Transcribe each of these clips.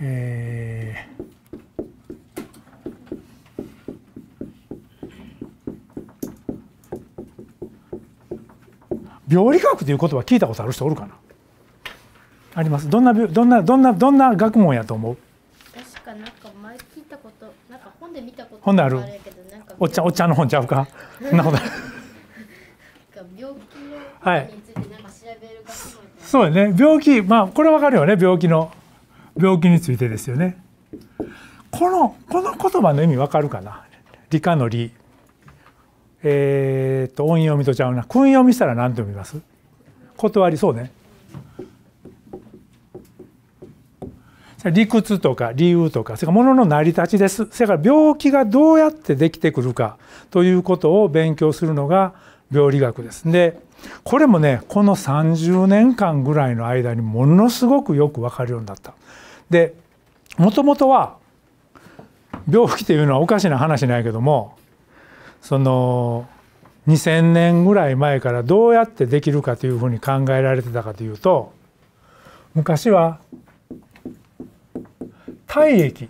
えー病理学という言葉聞いたことある人おるかなありますどんなどんなどんなどんな学問やと思う確かなんか前聞いたことなんか本で見たこと本であるおっちゃんお茶ちゃの本ちゃうかそ んなこと病気はいそうやね病気まあこれわかるよね病気の病気についてですよね。このこの言葉の意味わかるかな理科の理。えー、っと音読みとちゃうな訓読みしたら何て読みます断りそうね。理屈とか理由とかそれからのの成り立ちですそれから病気がどうやってできてくるかということを勉強するのが病理学です。でこれもねこの30年間ぐらいの間にものすごくよく分かるようになった。でもともとは病気というのはおかしな話なんやけどもその2,000年ぐらい前からどうやってできるかというふうに考えられてたかというと昔は体液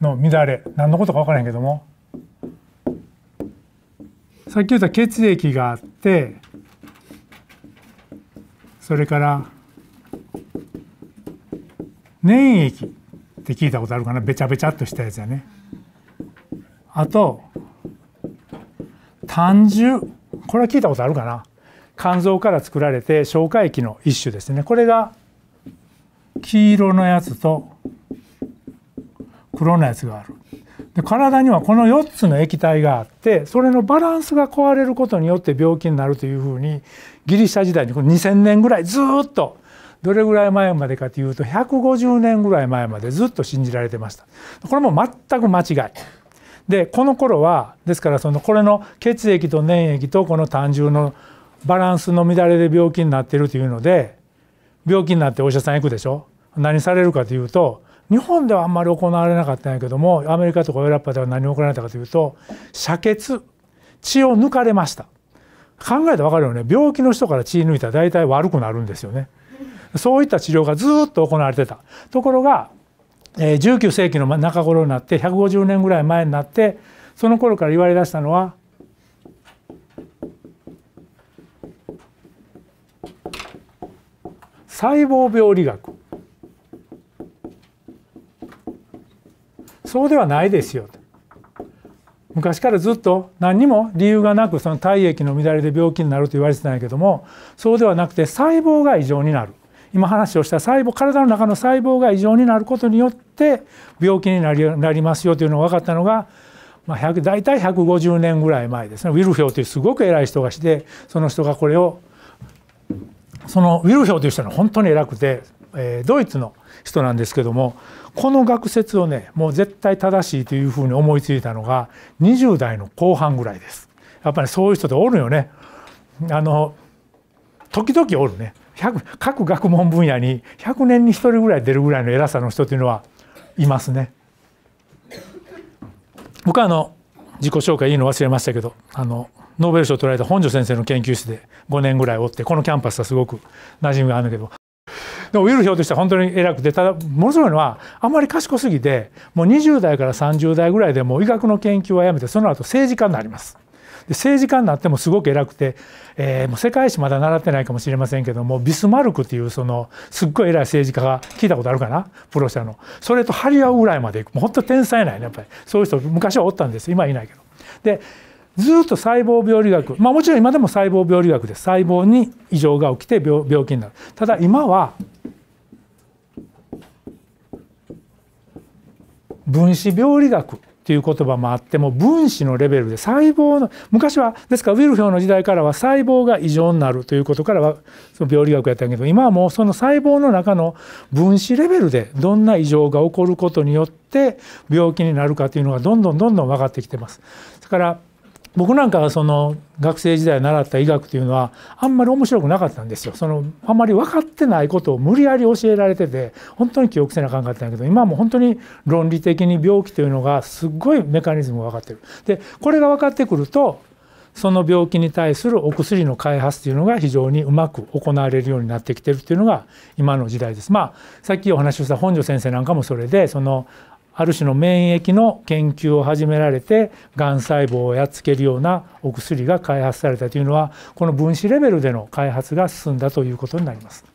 の乱れ何のことか分からへんけどもさっき言った血液があってそれから粘液って聞いたことあるかなべちゃべちゃっとしたやつやねあと胆汁これは聞いたことあるかな肝臓から作られて消化液の一種ですねこれが黄色のやつと黒のやつがあるで体にはこの4つの液体があってそれのバランスが壊れることによって病気になるというふうにギリシャ時代にこの2000年ぐらいずっとどれぐらい前までかというと150年ぐらい前までずっと信じられてましたこれも全く間違いでこの頃はですからそのこれの血液と粘液とこの胆汁のバランスの乱れで病気になってるというので病気になってお医者さん行くでしょ何されるかというと日本ではあんまり行われなかったんやけどもアメリカとかヨーロッパでは何行われたかというと遮血血を抜かれました考えたら分かるよね病気の人から血抜いたら大体悪くなるんですよねそういった治療がずっと行われてたところが、え19世紀の中頃になって150年ぐらい前になってその頃から言われだしたのは細胞病理学そうではないですよ昔からずっと何にも理由がなくその体液の乱れで病気になると言われてたんやけどもそうではなくて細胞が異常になる今話をした細胞体の中の細胞が異常になることによって病気になりなりますよというのが分かったのが、まあ、100大体150年ぐらい前ですねウィルフィオというすごく偉い人がしてその人がこれをそのウィルフィオという人は本当に偉くて、えー、ドイツの人なんですけどもこの学説をねもう絶対正しいというふうに思いついたのが20代の後半ぐらいです。やっぱりそういう人っておるよね。あの時々おるね。各学問分野に100年に1人ぐらい出るぐらいの偉さの人というのはいますね。僕はあの自己紹介いいの忘れましたけどあのノーベル賞を取られた本庄先生の研究室で5年ぐらいおってこのキャンパスはすごく馴染みがあるんだけどでもウィル表としては本当に偉くてただものすごいのはあんまり賢すぎてもう20代から30代ぐらいでもう医学の研究はやめてその後政治家になります。で政治家になってもすごく偉くて、えー、もう世界史まだ習ってないかもしれませんけどもビスマルクというそのすっごい偉い政治家が聞いたことあるかなプロ社のそれと張り合うぐらいまでいくもうほんと天才なんやねやっぱりそういう人昔はおったんです今いないけど。でずっと細胞病理学、まあ、もちろん今でも細胞病理学で細胞に異常が起きて病気になるただ今は分子病理学という言葉もあっても分子のレベルで細胞の昔はですからウィルフィオの時代からは細胞が異常になるということからはその病理学やったんやけど今はもうその細胞の中の分子レベルでどんな異常が起こることによって病気になるかというのがどんどんどんどん分かってきてます。だから僕なんかがその学生時代習った医学というのはあんまり面白くなかったんですよそのあんまり分かってないことを無理やり教えられてて本当に記憶せなあかんかったんだけど今はもう本当に論理的に病気というのがすっごいメカニズムが分かってる。でこれが分かってくるとその病気に対するお薬の開発というのが非常にうまく行われるようになってきてるっていうのが今の時代です。まあさっきお話をした本庄先生なんかもそれでそのある種の免疫の研究を始められてがん細胞をやっつけるようなお薬が開発されたというのはこの分子レベルでの開発が進んだということになります。